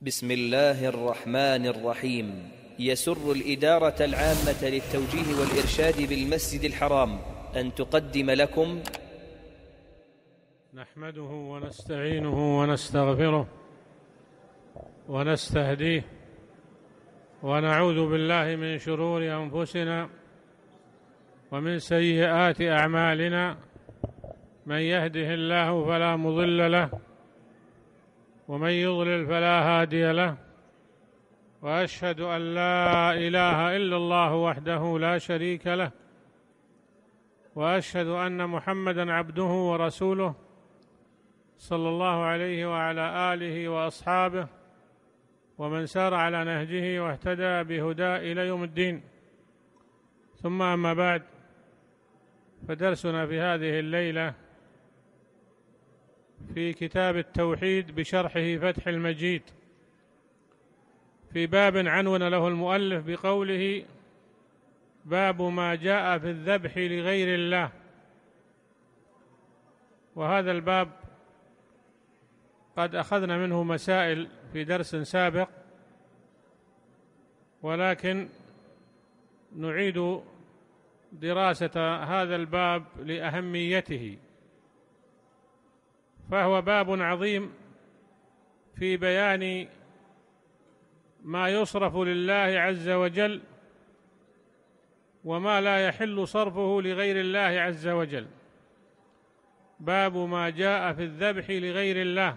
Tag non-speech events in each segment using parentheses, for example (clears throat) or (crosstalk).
بسم الله الرحمن الرحيم يسر الإدارة العامة للتوجيه والإرشاد بالمسجد الحرام أن تقدم لكم نحمده ونستعينه ونستغفره ونستهديه ونعوذ بالله من شرور أنفسنا ومن سيئات أعمالنا من يهده الله فلا مضل له ومن يضلل فلا هادي له واشهد ان لا اله الا الله وحده لا شريك له واشهد ان محمدا عبده ورسوله صلى الله عليه وعلى اله واصحابه ومن سار على نهجه واهتدى بهداه الى يوم الدين ثم اما بعد فدرسنا في هذه الليله في كتاب التوحيد بشرحه فتح المجيد في باب عنون له المؤلف بقوله باب ما جاء في الذبح لغير الله وهذا الباب قد أخذنا منه مسائل في درس سابق ولكن نعيد دراسة هذا الباب لأهميته فهو باب عظيم في بيان ما يصرف لله عز وجل وما لا يحل صرفه لغير الله عز وجل باب ما جاء في الذبح لغير الله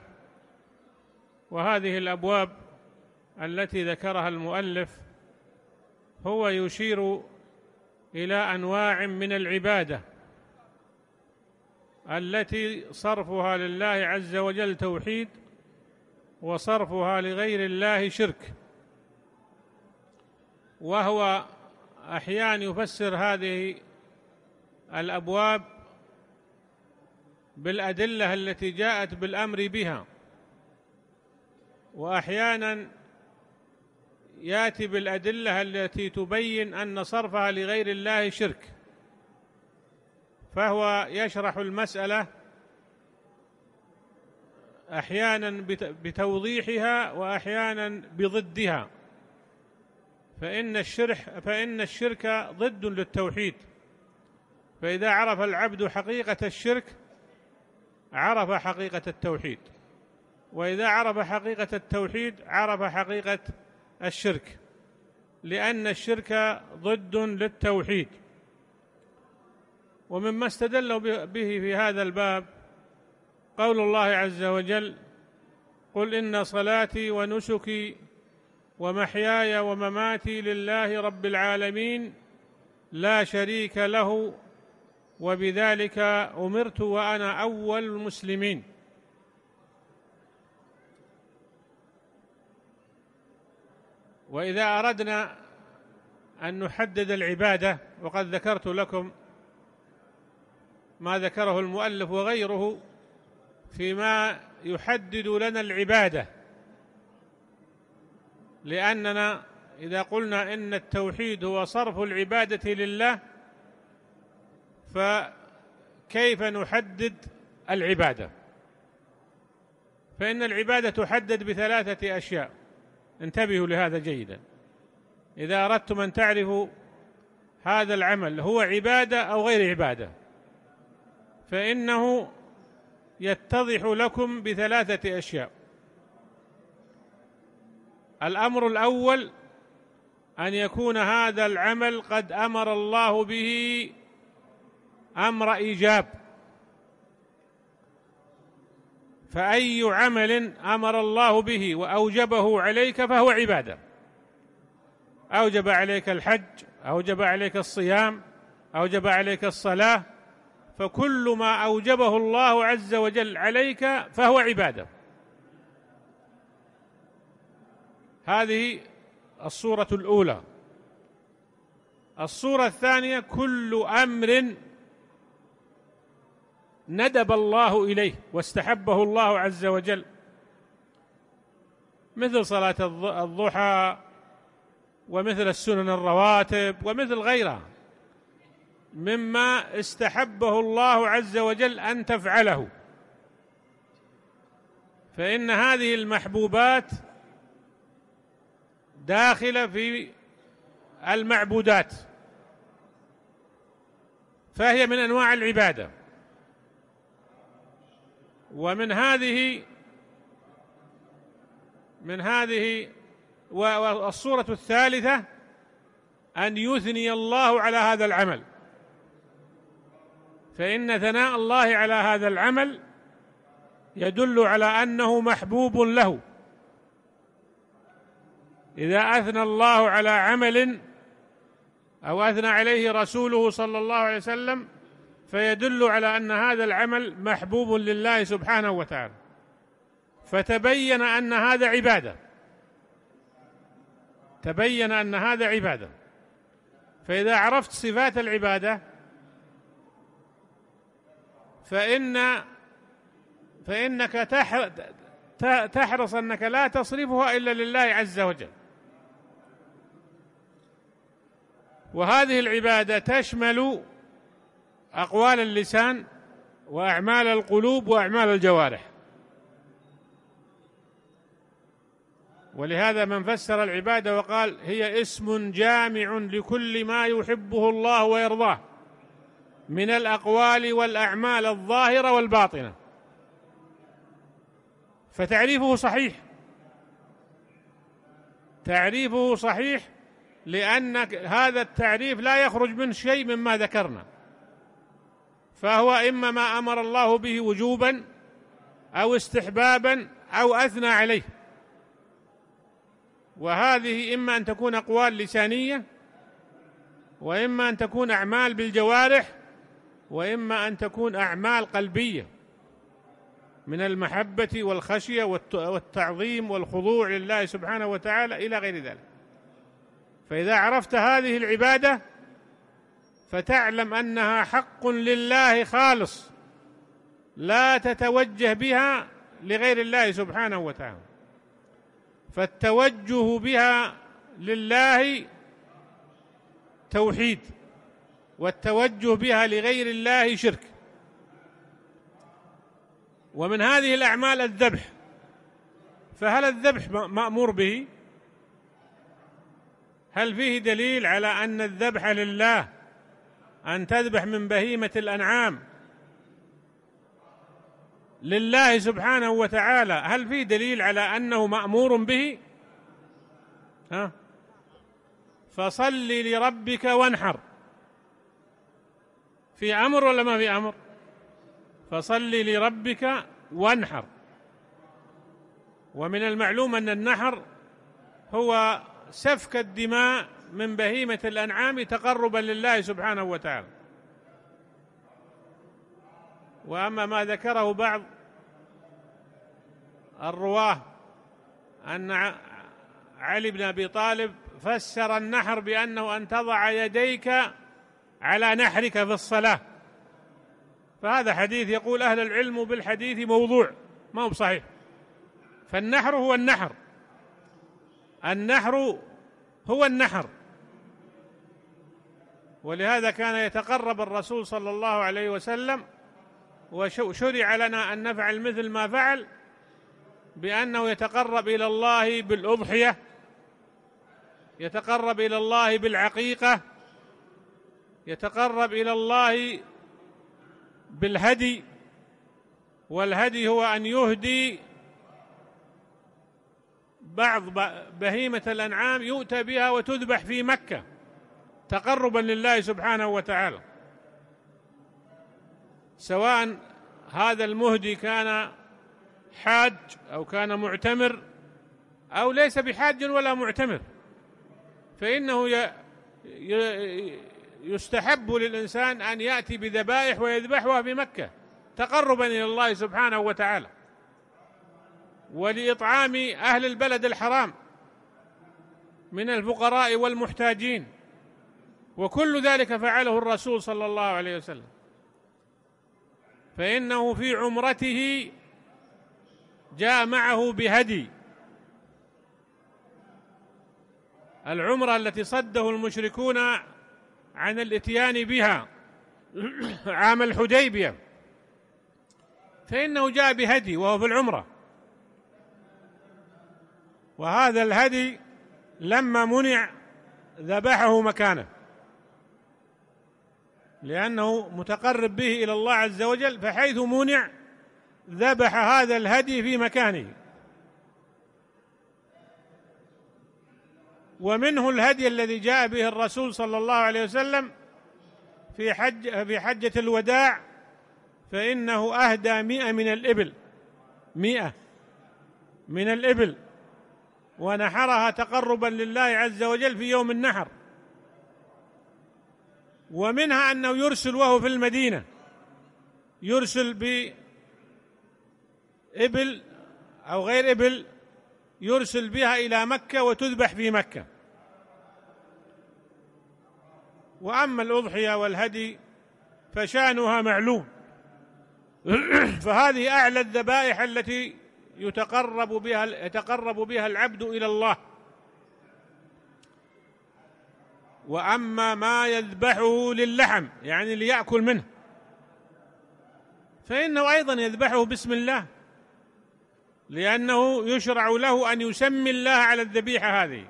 وهذه الابواب التي ذكرها المؤلف هو يشير الى انواع من العباده التي صرفها لله عز وجل توحيد وصرفها لغير الله شرك وهو احيانا يفسر هذه الابواب بالادله التي جاءت بالامر بها واحيانا ياتي بالادله التي تبين ان صرفها لغير الله شرك فهو يشرح المسألة أحيانا بتوضيحها وأحيانا بضدها فإن الشرح فإن الشرك ضد للتوحيد فإذا عرف العبد حقيقة الشرك عرف حقيقة التوحيد وإذا عرف حقيقة التوحيد عرف حقيقة الشرك لأن الشرك ضد للتوحيد ومما استدلوا به في هذا الباب قول الله عز وجل قل ان صلاتي ونسكي ومحياي ومماتي لله رب العالمين لا شريك له وبذلك امرت وانا اول المسلمين واذا اردنا ان نحدد العباده وقد ذكرت لكم ما ذكره المؤلف وغيره فيما يحدد لنا العباده لاننا اذا قلنا ان التوحيد هو صرف العباده لله فكيف نحدد العباده فان العباده تحدد بثلاثه اشياء انتبهوا لهذا جيدا اذا اردتم ان تعرفوا هذا العمل هو عباده او غير عباده فإنه يتضح لكم بثلاثة أشياء الأمر الأول أن يكون هذا العمل قد أمر الله به أمر إيجاب فأي عمل أمر الله به وأوجبه عليك فهو عبادة أوجب عليك الحج أوجب عليك الصيام أوجب عليك الصلاة فكل ما أوجبه الله عز وجل عليك فهو عبادة هذه الصورة الأولى الصورة الثانية كل أمر ندب الله إليه واستحبه الله عز وجل مثل صلاة الضحى ومثل السنن الرواتب ومثل غيرها مما استحبه الله عز وجل أن تفعله فإن هذه المحبوبات داخلة في المعبودات فهي من أنواع العبادة ومن هذه من هذه والصورة الثالثة أن يثني الله على هذا العمل فإن ثناء الله على هذا العمل يدل على أنه محبوب له إذا أثنى الله على عمل أو أثنى عليه رسوله صلى الله عليه وسلم فيدل على أن هذا العمل محبوب لله سبحانه وتعالى فتبين أن هذا عبادة تبين أن هذا عبادة فإذا عرفت صفات العبادة فإن فإنك تحرص أنك لا تصرفها إلا لله عز وجل وهذه العبادة تشمل أقوال اللسان وأعمال القلوب وأعمال الجوارح ولهذا من فسر العبادة وقال هي اسم جامع لكل ما يحبه الله ويرضاه من الأقوال والأعمال الظاهرة والباطنة فتعريفه صحيح تعريفه صحيح لأن هذا التعريف لا يخرج من شيء مما ذكرنا فهو إما ما أمر الله به وجوبا أو استحبابا أو أثنى عليه وهذه إما أن تكون أقوال لسانية وإما أن تكون أعمال بالجوارح وإما أن تكون أعمال قلبية من المحبة والخشية والتعظيم والخضوع لله سبحانه وتعالى إلى غير ذلك فإذا عرفت هذه العبادة فتعلم أنها حق لله خالص لا تتوجه بها لغير الله سبحانه وتعالى فالتوجه بها لله توحيد والتوجه بها لغير الله شرك ومن هذه الأعمال الذبح فهل الذبح مأمور به هل فيه دليل على أن الذبح لله أن تذبح من بهيمة الأنعام لله سبحانه وتعالى هل فيه دليل على أنه مأمور به ها فصل لربك وانحر في امر ولا ما في امر فصل لربك وانحر ومن المعلوم ان النحر هو سفك الدماء من بهيمه الانعام تقربا لله سبحانه وتعالى واما ما ذكره بعض الرواه ان علي بن ابي طالب فسر النحر بانه ان تضع يديك على نحرك في الصلاة فهذا حديث يقول أهل العلم بالحديث موضوع ما هو بصحيح فالنحر هو النحر النحر هو النحر ولهذا كان يتقرب الرسول صلى الله عليه وسلم وشرع لنا أن نفعل مثل ما فعل بأنه يتقرب إلى الله بالأضحية يتقرب إلى الله بالعقيقة يتقرب إلى الله بالهدي والهدي هو أن يهدي بعض بهيمة الأنعام يؤتى بها وتذبح في مكة تقربا لله سبحانه وتعالى سواء هذا المهدي كان حاج أو كان معتمر أو ليس بحاج ولا معتمر فإنه يستحب للإنسان أن يأتي بذبائح ويذبحها بمكة تقربا إلى الله سبحانه وتعالى ولإطعام أهل البلد الحرام من الفقراء والمحتاجين وكل ذلك فعله الرسول صلى الله عليه وسلم فإنه في عمرته جاء معه بهدي العمرة التي صده المشركون عن الاتيان بها عام الحديبية فإنه جاء بهدي وهو في العمرة وهذا الهدي لما منع ذبحه مكانه لأنه متقرب به إلى الله عز وجل فحيث منع ذبح هذا الهدي في مكانه ومنه الهدي الذي جاء به الرسول صلى الله عليه وسلم في حج في حجة الوداع فإنه أهدى مئة من الإبل مئة من الإبل ونحرها تقربا لله عز وجل في يوم النحر ومنها أنه يرسل وهو في المدينة يرسل بإبل أو غير إبل يرسل بها إلى مكة وتذبح في مكة واما الاضحيه والهدي فشانها معلوم (clears throat) فهذه اعلى الذبائح التي يتقرب بها يتقرب بها العبد الى الله واما ما يذبحه للحم يعني ليأكل منه فإنه أيضا يذبحه باسم الله لأنه يشرع له أن يسمي الله على الذبيحة هذه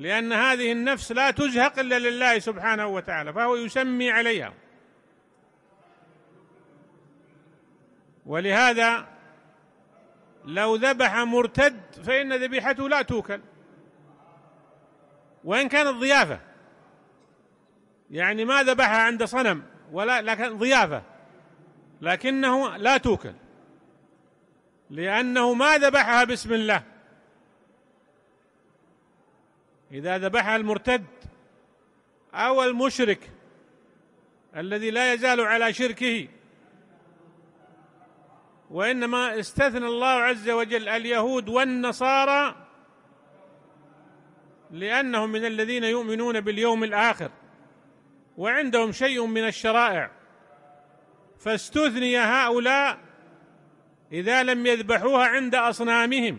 لأن هذه النفس لا تزهق إلا لله سبحانه وتعالى فهو يسمي عليها ولهذا لو ذبح مرتد فإن ذبيحته لا توكل وإن كانت ضيافة يعني ما ذبحها عند صنم ولا لكن ضيافة لكنه لا توكل لأنه ما ذبحها بسم الله إذا ذبحها المرتد أو المشرك الذي لا يزال على شركه وإنما استثنى الله عز وجل اليهود والنصارى لأنهم من الذين يؤمنون باليوم الآخر وعندهم شيء من الشرائع فاستثني هؤلاء إذا لم يذبحوها عند أصنامهم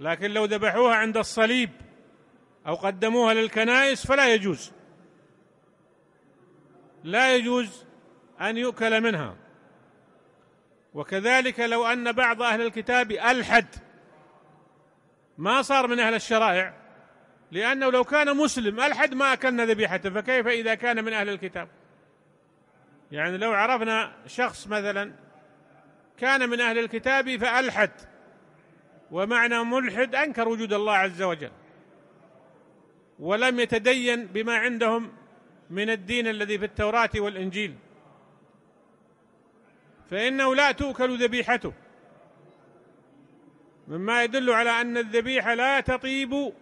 لكن لو ذبحوها عند الصليب أو قدموها للكنائس فلا يجوز لا يجوز أن يؤكل منها وكذلك لو أن بعض أهل الكتاب ألحد ما صار من أهل الشرائع لأنه لو كان مسلم ألحد ما أكلنا ذبيحته فكيف إذا كان من أهل الكتاب يعني لو عرفنا شخص مثلا كان من أهل الكتاب فألحد ومعنى ملحد أنكر وجود الله عز وجل ولم يتدين بما عندهم من الدين الذي في التوراة والإنجيل فإنه لا توكل ذبيحته مما يدل على أن الذبيحة لا تطيب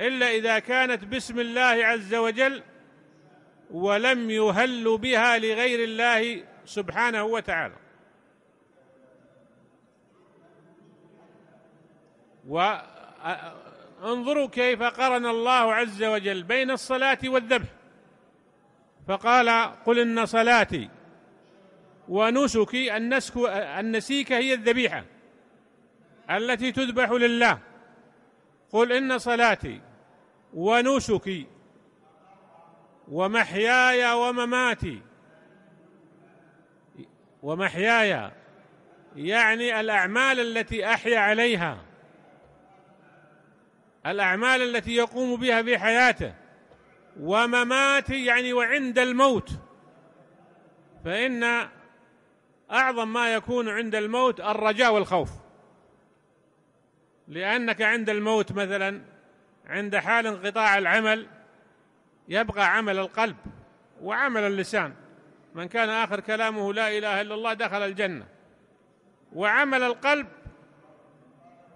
إلا إذا كانت باسم الله عز وجل ولم يهل بها لغير الله سبحانه وتعالى و انظروا كيف قرن الله عز وجل بين الصلاة والذبح فقال قل إن صلاتي ونسكي النسك النسيكة هي الذبيحة التي تذبح لله قل إن صلاتي ونسكي ومحياي ومماتي ومحياي يعني الأعمال التي أحيا عليها الأعمال التي يقوم بها في حياته وممات يعني وعند الموت فإن أعظم ما يكون عند الموت الرجاء والخوف لأنك عند الموت مثلا عند حال انقطاع العمل يبقى عمل القلب وعمل اللسان من كان آخر كلامه لا إله إلا الله دخل الجنة وعمل القلب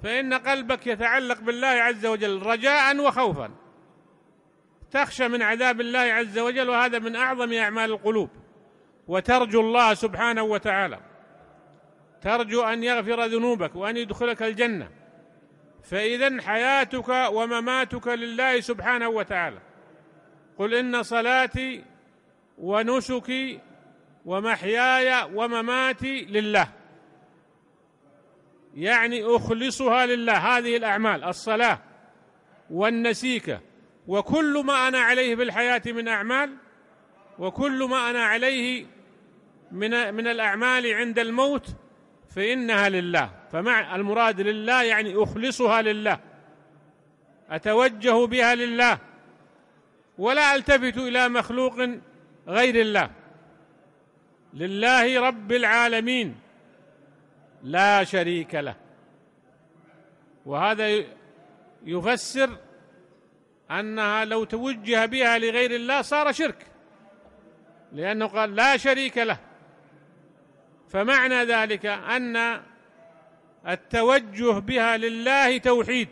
فإن قلبك يتعلق بالله عز وجل رجاء وخوفا تخشى من عذاب الله عز وجل وهذا من أعظم أعمال القلوب وترجو الله سبحانه وتعالى ترجو أن يغفر ذنوبك وأن يدخلك الجنة فإذا حياتك ومماتك لله سبحانه وتعالى قل إن صلاتي ونسكي ومحياي ومماتي لله يعني أخلصها لله هذه الأعمال الصلاة والنسيكة وكل ما أنا عليه في الحياة من أعمال وكل ما أنا عليه من من الأعمال عند الموت فإنها لله فمع المراد لله يعني أخلصها لله أتوجه بها لله ولا ألتفت إلى مخلوق غير الله لله رب العالمين لا شريك له وهذا يفسر انها لو توجه بها لغير الله صار شرك لانه قال لا شريك له فمعنى ذلك ان التوجه بها لله توحيد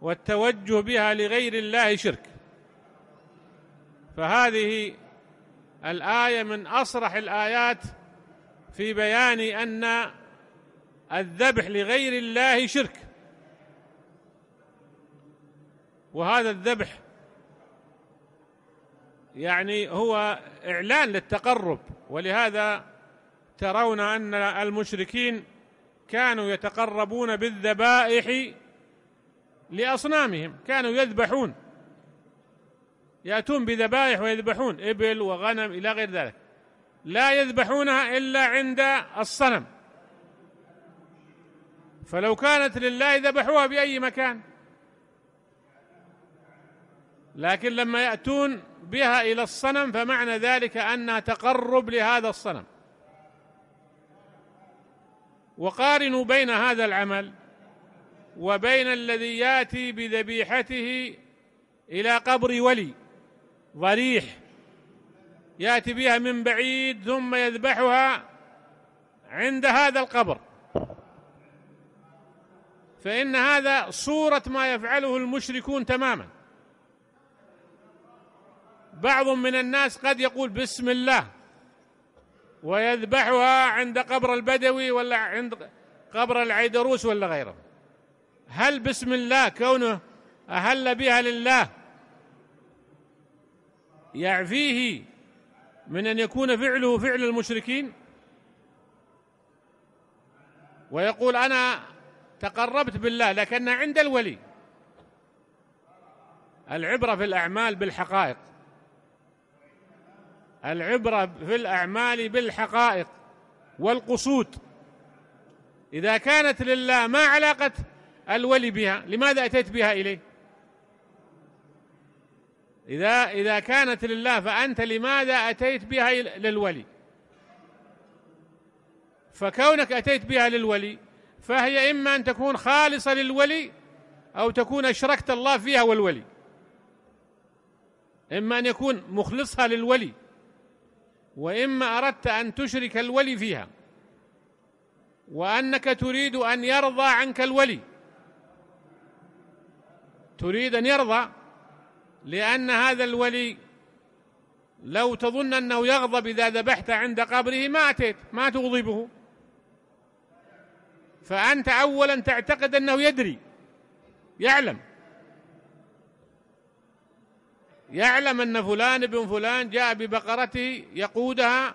والتوجه بها لغير الله شرك فهذه الايه من اصرح الايات في بيان ان الذبح لغير الله شرك وهذا الذبح يعني هو إعلان للتقرب ولهذا ترون أن المشركين كانوا يتقربون بالذبائح لأصنامهم كانوا يذبحون يأتون بذبائح ويذبحون إبل وغنم إلى غير ذلك لا يذبحونها إلا عند الصنم فلو كانت لله ذبحوها بأي مكان لكن لما يأتون بها إلى الصنم فمعنى ذلك أنها تقرب لهذا الصنم وقارنوا بين هذا العمل وبين الذي ياتي بذبيحته الى قبر ولي ضريح ياتي بها من بعيد ثم يذبحها عند هذا القبر فإن هذا صورة ما يفعله المشركون تماما بعض من الناس قد يقول بسم الله ويذبحها عند قبر البدوي ولا عند قبر العيدروس ولا غيره هل بسم الله كونه أهل بها لله يعفيه من أن يكون فعله فعل المشركين ويقول أنا تقربت بالله لكن عند الولي العبرة في الأعمال بالحقائق العبرة في الأعمال بالحقائق والقصود إذا كانت لله ما علاقة الولي بها لماذا أتيت بها إليه إذا, إذا كانت لله فأنت لماذا أتيت بها للولي فكونك أتيت بها للولي فهي إما أن تكون خالصة للولي أو تكون أشركت الله فيها والولي إما أن يكون مخلصها للولي وإما أردت أن تشرك الولي فيها وأنك تريد أن يرضى عنك الولي تريد أن يرضى لأن هذا الولي لو تظن أنه يغضب إذا ذبحت عند قبره ما أتيت ما تغضبه فأنت أولا تعتقد أنه يدري يعلم يعلم أن فلان ابن فلان جاء ببقرته يقودها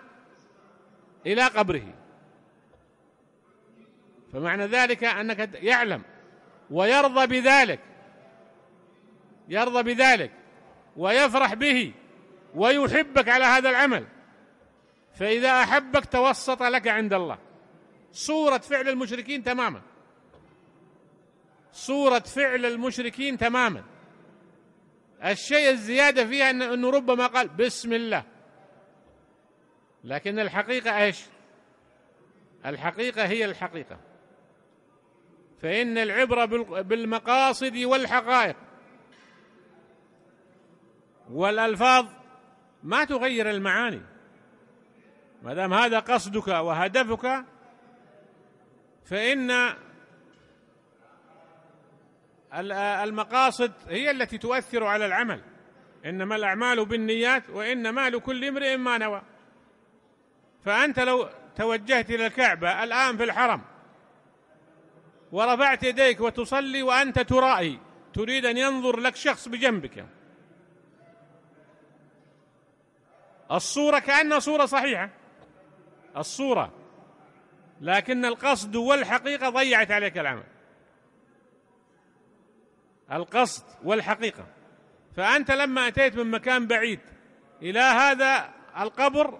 إلى قبره فمعنى ذلك أنك يعلم ويرضى بذلك يرضى بذلك ويفرح به ويحبك على هذا العمل فإذا أحبك توسط لك عند الله صورة فعل المشركين تماما صورة فعل المشركين تماما الشيء الزيادة فيها أنه ربما قال بسم الله لكن الحقيقة إيش الحقيقة هي الحقيقة فإن العبرة بالمقاصد والحقائق والألفاظ ما تغير المعاني ما دام هذا قصدك وهدفك فإن المقاصد هي التي تؤثر على العمل إنما الأعمال بالنيات وإنما لكل امرئ ما نوى فأنت لو توجهت إلى الكعبة الآن في الحرم ورفعت يديك وتصلي وأنت ترائي تريد أن ينظر لك شخص بجنبك الصورة كأنها صورة صحيحة الصورة لكن القصد والحقيقة ضيعت عليك العمل القصد والحقيقة فأنت لما أتيت من مكان بعيد إلى هذا القبر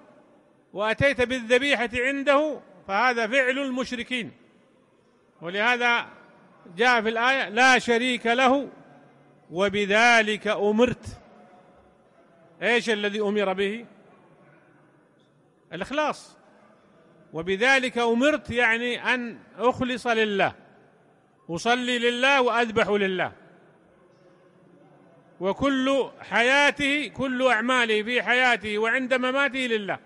وأتيت بالذبيحة عنده فهذا فعل المشركين ولهذا جاء في الآية لا شريك له وبذلك أمرت ايش الذي أمر به؟ الإخلاص وبذلك أمرت يعني أن أخلص لله أصلي لله وأذبح لله وكل حياته كل أعماله في حياته وعند مماته لله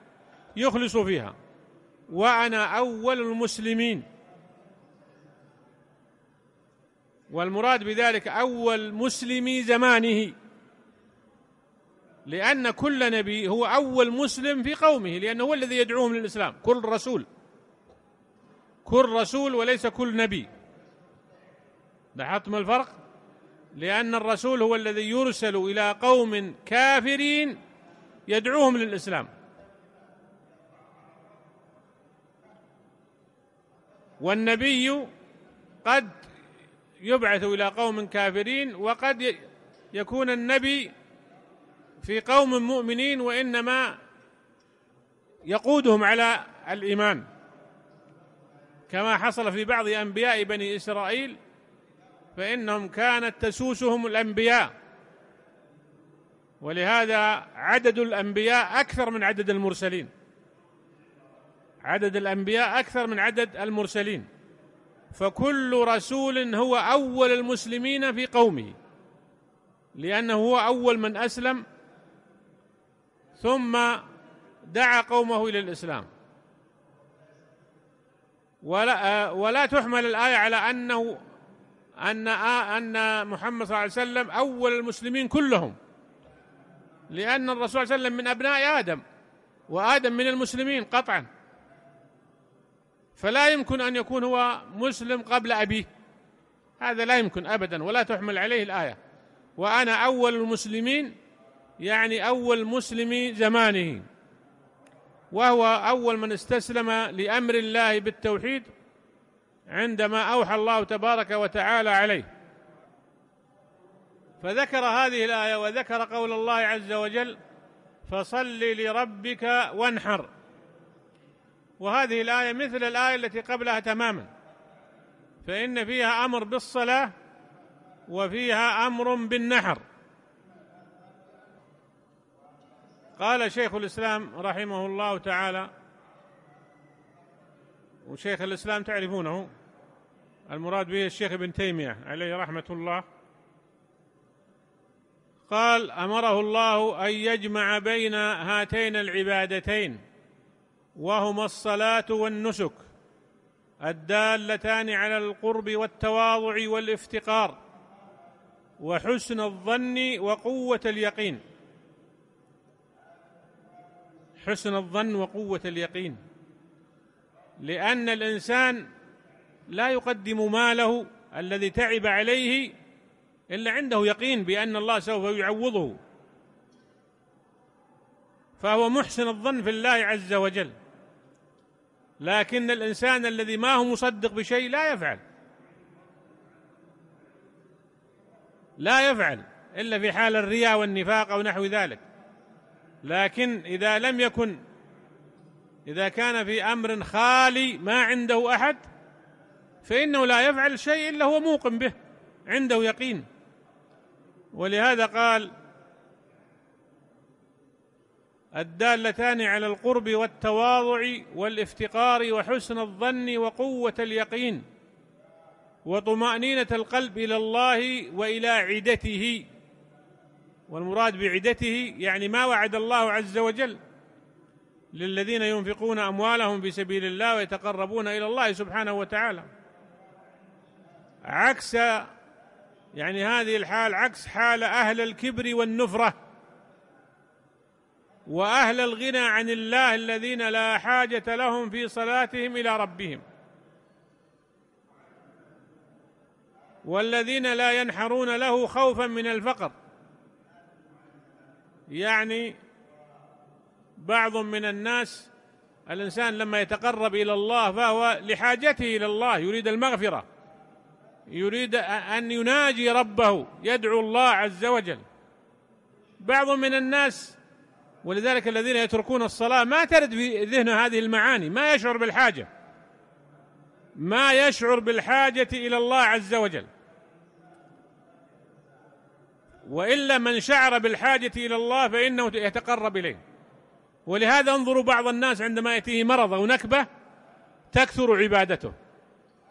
يخلص فيها وأنا أول المسلمين والمراد بذلك أول مسلمي زمانه لأن كل نبي هو أول مسلم في قومه لأنه هو الذي يدعوهم للإسلام كل رسول كل رسول وليس كل نبي لاحظتم الفرق لأن الرسول هو الذي يرسل إلى قوم كافرين يدعوهم للإسلام والنبي قد يبعث إلى قوم كافرين وقد يكون النبي في قوم مؤمنين وإنما يقودهم على الإيمان كما حصل في بعض أنبياء بني إسرائيل فإنهم كانت تسوسهم الأنبياء ولهذا عدد الأنبياء أكثر من عدد المرسلين عدد الأنبياء أكثر من عدد المرسلين فكل رسول هو أول المسلمين في قومه لأنه هو أول من أسلم ثم دعا قومه إلى الإسلام ولا, ولا تحمل الآية على أنه أن أن محمد صلى الله عليه وسلم أول المسلمين كلهم لأن الرسول صلى الله عليه وسلم من أبناء آدم وآدم من المسلمين قطعا فلا يمكن أن يكون هو مسلم قبل أبيه هذا لا يمكن أبدا ولا تحمل عليه الآية وأنا أول المسلمين يعني أول مسلم زمانه وهو أول من استسلم لأمر الله بالتوحيد عندما أوحى الله تبارك وتعالى عليه فذكر هذه الآية وذكر قول الله عز وجل فصل لربك وانحر وهذه الآية مثل الآية التي قبلها تماما فإن فيها أمر بالصلاة وفيها أمر بالنحر قال شيخ الإسلام رحمه الله تعالى وشيخ الإسلام تعرفونه المراد به الشيخ ابن تيمية عليه رحمة الله قال أمره الله أن يجمع بين هاتين العبادتين وهما الصلاة والنسك الدالتان على القرب والتواضع والافتقار وحسن الظن وقوة اليقين حسن الظن وقوة اليقين لأن الإنسان لا يقدم ماله الذي تعب عليه إلا عنده يقين بأن الله سوف يعوضه فهو محسن الظن في الله عز وجل لكن الإنسان الذي ما هو مصدق بشيء لا يفعل لا يفعل إلا في حال الرياء والنفاق أو نحو ذلك لكن إذا لم يكن إذا كان في أمر خالي ما عنده أحد فإنه لا يفعل شيء إلا هو موقن به عنده يقين ولهذا قال الدالتان على القرب والتواضع والافتقار وحسن الظن وقوة اليقين وطمأنينة القلب إلى الله وإلى عدته والمراد بعدته يعني ما وعد الله عز وجل للذين ينفقون اموالهم في سبيل الله ويتقربون الى الله سبحانه وتعالى عكس يعني هذه الحال عكس حال اهل الكبر والنفره واهل الغنى عن الله الذين لا حاجه لهم في صلاتهم الى ربهم والذين لا ينحرون له خوفا من الفقر يعني بعض من الناس الإنسان لما يتقرب إلى الله فهو لحاجته إلى الله يريد المغفرة يريد أن يناجي ربه يدعو الله عز وجل بعض من الناس ولذلك الذين يتركون الصلاة ما ترد في ذهنه هذه المعاني ما يشعر بالحاجة ما يشعر بالحاجة إلى الله عز وجل وإلا من شعر بالحاجة إلى الله فإنه يتقرب إليه ولهذا انظروا بعض الناس عندما يأتيه مرض أو نكبة تكثر عبادته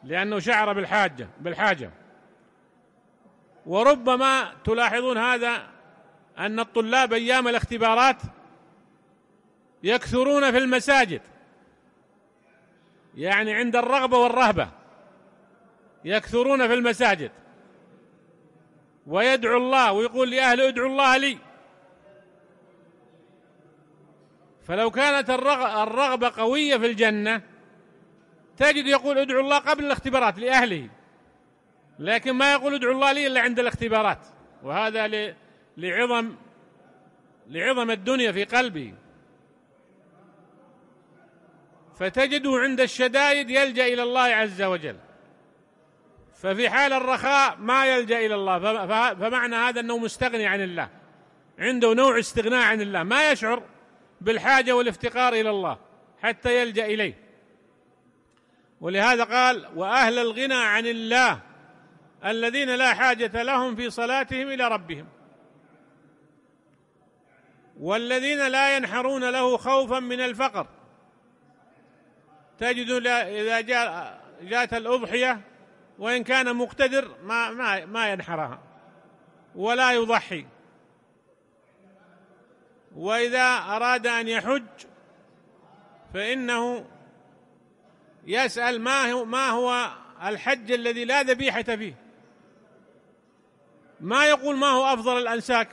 لأنه شعر بالحاجة بالحاجة وربما تلاحظون هذا أن الطلاب أيام الاختبارات يكثرون في المساجد يعني عند الرغبة والرهبة يكثرون في المساجد ويدعو الله ويقول لأهله ادعوا الله لي فلو كانت الرغبة قوية في الجنة تجد يقول ادعو الله قبل الاختبارات لأهله لكن ما يقول ادعو الله لي إلا عند الاختبارات وهذا لعظم لعظم الدنيا في قلبه فتجده عند الشدائد يلجأ إلى الله عز وجل ففي حال الرخاء ما يلجا الى الله فمعنى هذا انه مستغني عن الله عنده نوع استغناء عن الله ما يشعر بالحاجه والافتقار الى الله حتى يلجا اليه ولهذا قال واهل الغنى عن الله الذين لا حاجه لهم في صلاتهم الى ربهم والذين لا ينحرون له خوفا من الفقر تجد اذا جاء جاءت الاضحيه وإن كان مقتدر ما ما ما ينحرها ولا يضحي وإذا أراد أن يحج فإنه يسأل ما هو ما هو الحج الذي لا ذبيحة فيه ما يقول ما هو أفضل الأنساك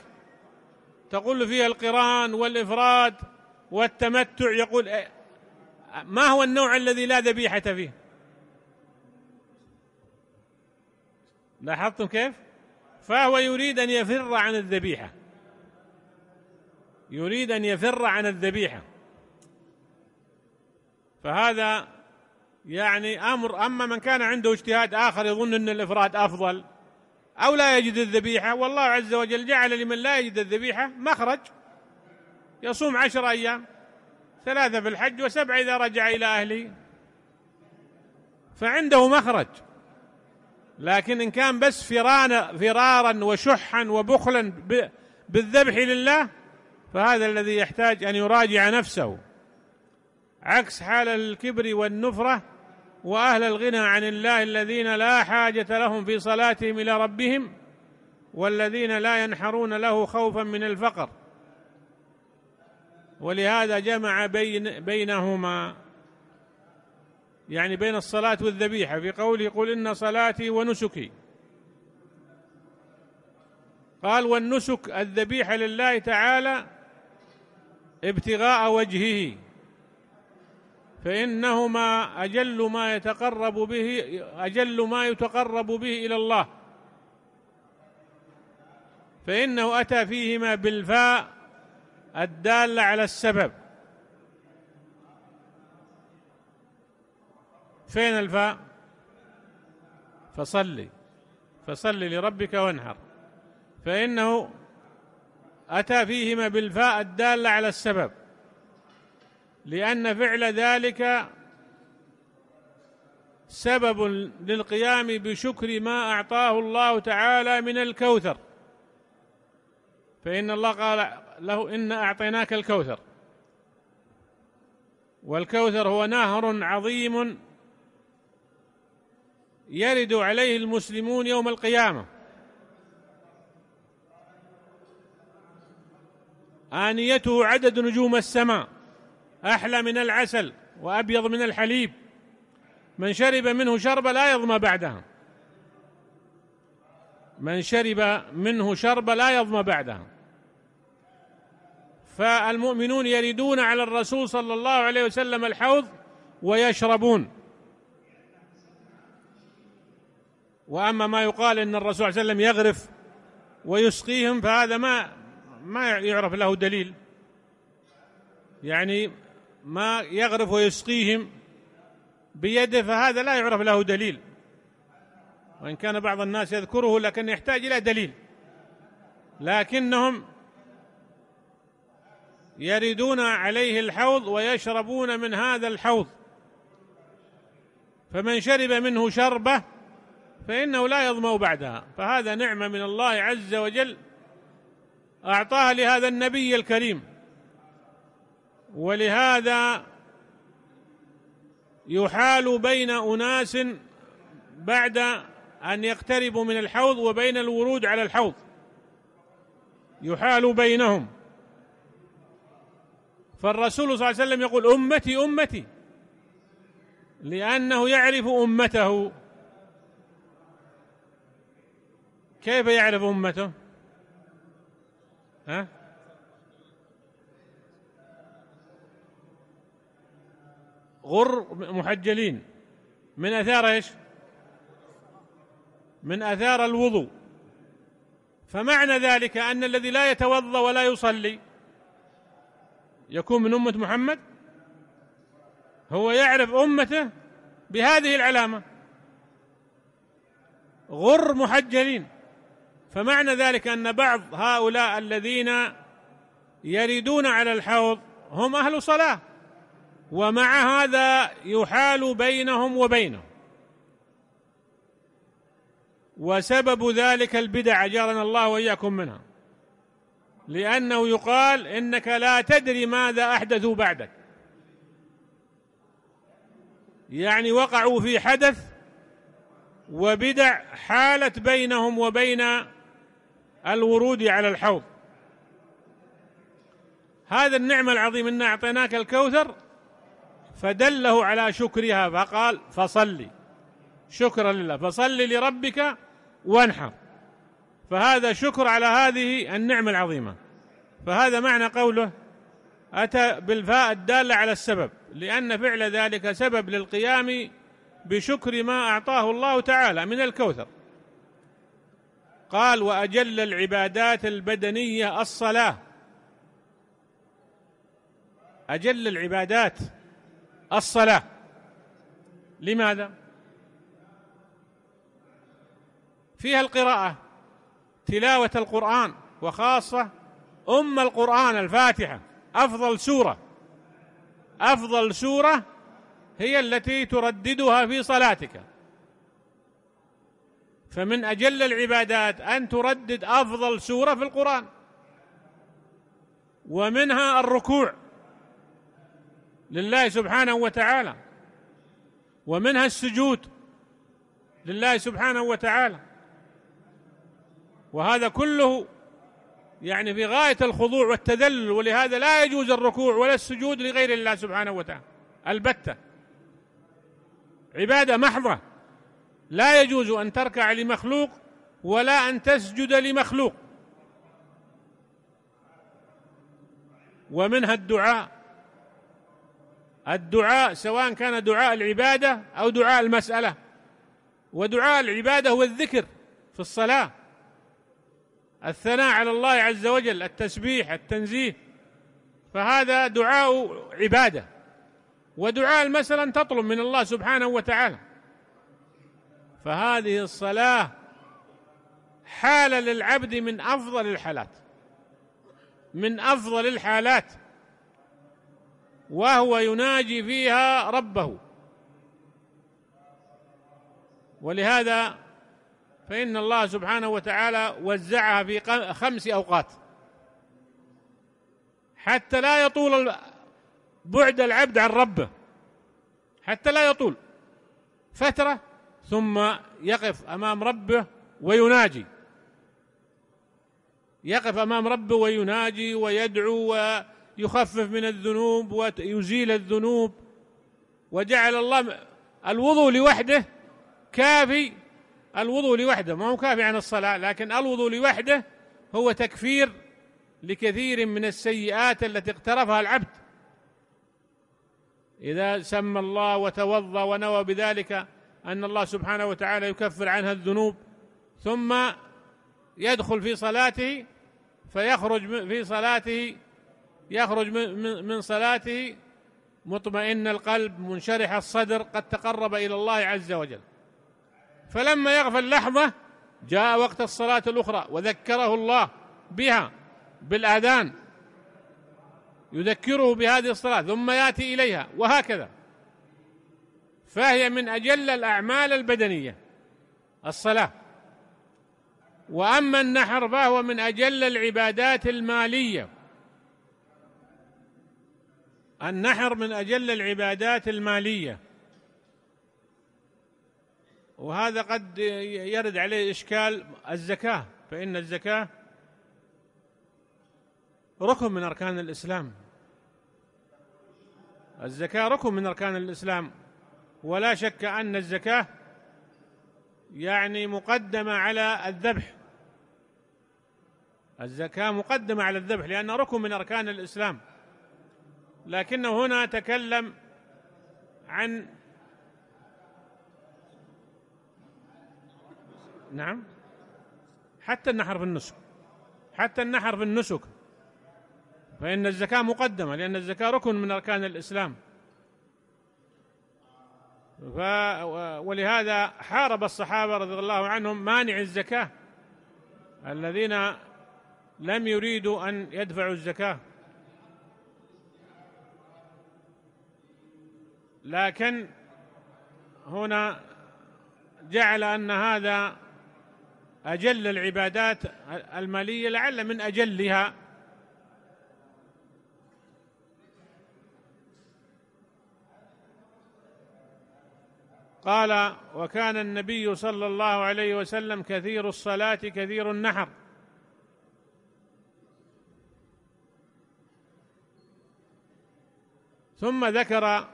تقول فيها القران والإفراد والتمتع يقول إيه؟ ما هو النوع الذي لا ذبيحة فيه لاحظتم كيف فهو يريد أن يفر عن الذبيحة يريد أن يفر عن الذبيحة فهذا يعني أمر أما من كان عنده اجتهاد آخر يظن أن الإفراد أفضل أو لا يجد الذبيحة والله عز وجل جعل لمن لا يجد الذبيحة مخرج يصوم عشر أيام ثلاثة في الحج وسبعة إذا رجع إلى أهله فعنده مخرج لكن إن كان بس فرانا فرارا وشحا وبخلا بالذبح لله فهذا الذي يحتاج أن يراجع نفسه عكس حال الكبر والنفرة وأهل الغنى عن الله الذين لا حاجة لهم في صلاتهم إلى ربهم والذين لا ينحرون له خوفا من الفقر ولهذا جمع بين بينهما يعني بين الصلاة والذبيحة في قوله قل إن صلاتي ونسكي قال والنسك الذبيحة لله تعالى ابتغاء وجهه فإنهما أجل ما يتقرب به أجل ما يتقرب به إلى الله فإنه أتى فيهما بالفاء الدالة على السبب فين الفاء فصلي فصلي لربك وانحر فإنه أتى فيهما بالفاء الدالة على السبب لأن فعل ذلك سبب للقيام بشكر ما أعطاه الله تعالى من الكوثر فإن الله قال له إن أعطيناك الكوثر والكوثر هو نهر عظيم يرد عليه المسلمون يوم القيامة آنيته عدد نجوم السماء أحلى من العسل وأبيض من الحليب من شرب منه شربة لا يظمى بعدها من شرب منه شربة لا يظمى بعدها فالمؤمنون يردون على الرسول صلى الله عليه وسلم الحوض ويشربون واما ما يقال ان الرسول صلى الله عليه وسلم يغرف ويسقيهم فهذا ما ما يعرف له دليل يعني ما يغرف ويسقيهم بيده فهذا لا يعرف له دليل وان كان بعض الناس يذكره لكن يحتاج الى دليل لكنهم يردون عليه الحوض ويشربون من هذا الحوض فمن شرب منه شربه فإنه لا يظمأ بعدها فهذا نعمة من الله عز وجل أعطاها لهذا النبي الكريم ولهذا يحال بين أناس بعد أن يقتربوا من الحوض وبين الورود على الحوض يحال بينهم فالرسول صلى الله عليه وسلم يقول أمتي أمتي لأنه يعرف أمته كيف يعرف أمته ها غر محجلين من أثار إيش من أثار الوضوء فمعنى ذلك أن الذي لا يتوضأ ولا يصلي يكون من أمة محمد هو يعرف أمته بهذه العلامة غر محجلين فمعنى ذلك ان بعض هؤلاء الذين يردون على الحوض هم اهل صلاه ومع هذا يحال بينهم وبينه وسبب ذلك البدع اجارنا الله واياكم منها لانه يقال انك لا تدري ماذا احدثوا بعدك يعني وقعوا في حدث وبدع حالت بينهم وبين الورود على الحوض هذا النعمة العظيمة إن أعطيناك الكوثر فدله على شكرها فقال فصلي شكرا لله فصلي لربك وانحر فهذا شكر على هذه النعمة العظيمة فهذا معنى قوله أتى بالفاء الدالة على السبب لأن فعل ذلك سبب للقيام بشكر ما أعطاه الله تعالى من الكوثر قال وأجل العبادات البدنية الصلاة أجل العبادات الصلاة لماذا؟ فيها القراءة تلاوة القرآن وخاصة أم القرآن الفاتحة أفضل سورة أفضل سورة هي التي ترددها في صلاتك فمن أجل العبادات أن تردد أفضل سورة في القرآن ومنها الركوع لله سبحانه وتعالى ومنها السجود لله سبحانه وتعالى وهذا كله يعني في غاية الخضوع والتذلل ولهذا لا يجوز الركوع ولا السجود لغير الله سبحانه وتعالى البتة عبادة محضة لا يجوز أن تركع لمخلوق ولا أن تسجد لمخلوق ومنها الدعاء الدعاء سواء كان دعاء العبادة أو دعاء المسألة ودعاء العبادة هو الذكر في الصلاة الثناء على الله عز وجل التسبيح التنزيه فهذا دعاء عبادة ودعاء المسألة أن تطلب من الله سبحانه وتعالى فهذه الصلاة حالة للعبد من أفضل الحالات من أفضل الحالات وهو يناجي فيها ربه ولهذا فإن الله سبحانه وتعالى وزعها في خمس أوقات حتى لا يطول بعد العبد عن ربه حتى لا يطول فترة ثم يقف امام ربه ويناجي يقف امام ربه ويناجي ويدعو ويخفف من الذنوب ويزيل الذنوب وجعل الله الوضوء لوحده كافي الوضوء لوحده ما هو كافي عن الصلاه لكن الوضوء لوحده هو تكفير لكثير من السيئات التي اقترفها العبد اذا سمى الله وتوضا ونوى بذلك أن الله سبحانه وتعالى يكفر عنها الذنوب ثم يدخل في صلاته فيخرج في صلاته يخرج من صلاته مطمئن القلب منشرح الصدر قد تقرب إلى الله عز وجل فلما يغفل لحظة جاء وقت الصلاة الأخرى وذكره الله بها بالآذان يذكره بهذه الصلاة ثم يأتي إليها وهكذا فهي من أجل الأعمال البدنية الصلاة وأما النحر فهو من أجل العبادات المالية النحر من أجل العبادات المالية وهذا قد يرد عليه إشكال الزكاة فإن الزكاة ركن من أركان الإسلام الزكاة ركن من أركان الإسلام ولا شك أن الزكاة يعني مقدمة على الذبح الزكاة مقدمة على الذبح لأن ركن من أركان الإسلام لكنه هنا تكلم عن نعم حتى النحر في النسك حتى النحر في النسك فإن الزكاة مقدمة لأن الزكاة ركن من أركان الإسلام ف ولهذا حارب الصحابة رضي الله عنهم مانع الزكاة الذين لم يريدوا أن يدفعوا الزكاة لكن هنا جعل أن هذا أجل العبادات المالية لعل من أجلها قال وكان النبي صلى الله عليه وسلم كثير الصلاة كثير النحر ثم ذكر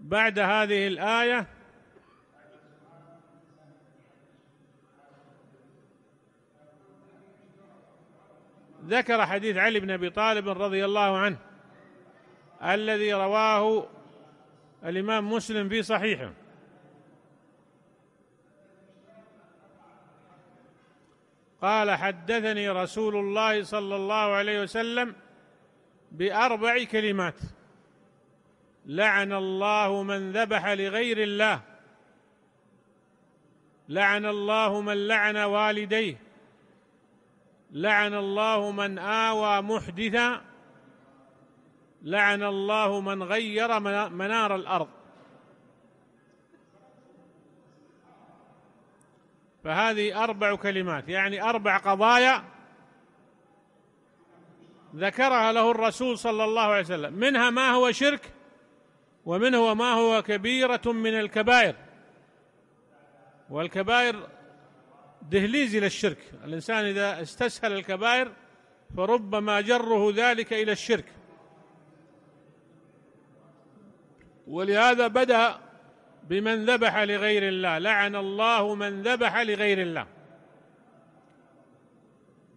بعد هذه الآية ذكر حديث علي بن أبي طالب رضي الله عنه الذي رواه الإمام مسلم في صحيحه قال حدثني رسول الله صلى الله عليه وسلم بأربع كلمات لعن الله من ذبح لغير الله لعن الله من لعن والديه لعن الله من آوى محدثا لعن الله من غير منار الارض فهذه اربع كلمات يعني اربع قضايا ذكرها له الرسول صلى الله عليه وسلم منها ما هو شرك ومنه ما هو كبيره من الكبائر والكبائر دهليز الى الشرك الانسان اذا استسهل الكبائر فربما جره ذلك الى الشرك ولهذا بدأ بمن ذبح لغير الله لعن الله من ذبح لغير الله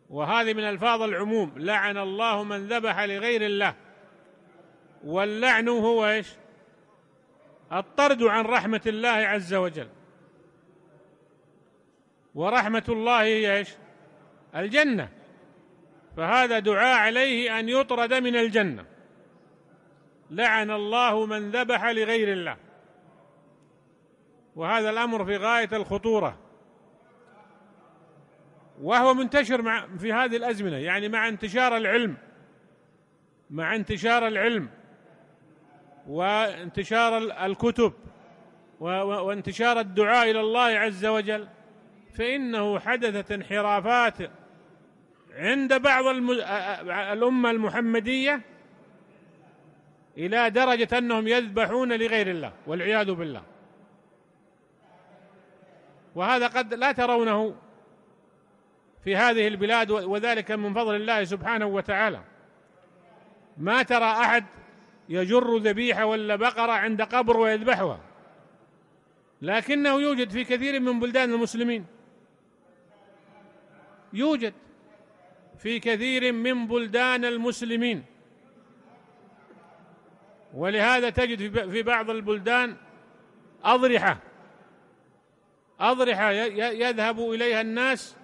وهذه من الفاظ العموم لعن الله من ذبح لغير الله واللعن هو ايش الطرد عن رحمه الله عز وجل ورحمه الله هي ايش الجنه فهذا دعاء عليه ان يطرد من الجنه لعن الله من ذبح لغير الله وهذا الامر في غايه الخطوره وهو منتشر مع في هذه الازمنه يعني مع انتشار العلم مع انتشار العلم وانتشار الكتب وانتشار الدعاء الى الله عز وجل فانه حدثت انحرافات عند بعض الامه المحمديه إلى درجة أنهم يذبحون لغير الله والعياذ بالله وهذا قد لا ترونه في هذه البلاد وذلك من فضل الله سبحانه وتعالى ما ترى أحد يجر ذبيحة ولا بقرة عند قبر ويذبحها لكنه يوجد في كثير من بلدان المسلمين يوجد في كثير من بلدان المسلمين ولهذا تجد في بعض البلدان أضرحة أضرحة يذهب إليها الناس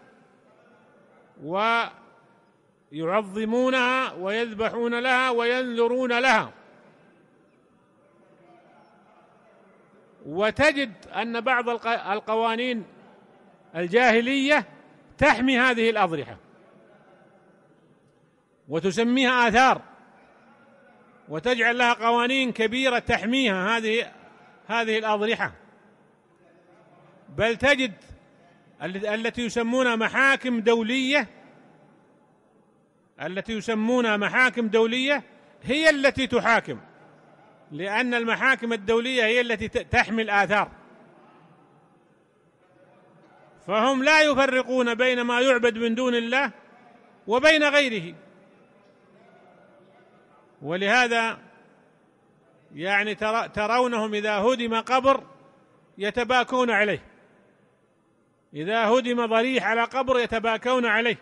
ويعظمونها ويذبحون لها وينذرون لها وتجد أن بعض القوانين الجاهلية تحمي هذه الأضرحة وتسميها آثار وتجعل لها قوانين كبيرة تحميها هذه هذه الأضرحة بل تجد التي يسمونها محاكم دولية التي يسمونها محاكم دولية هي التي تحاكم لأن المحاكم الدولية هي التي تحمي الآثار فهم لا يفرقون بين ما يعبد من دون الله وبين غيره ولهذا يعني ترونهم إذا هدم قبر يتباكون عليه إذا هدم ضريح على قبر يتباكون عليه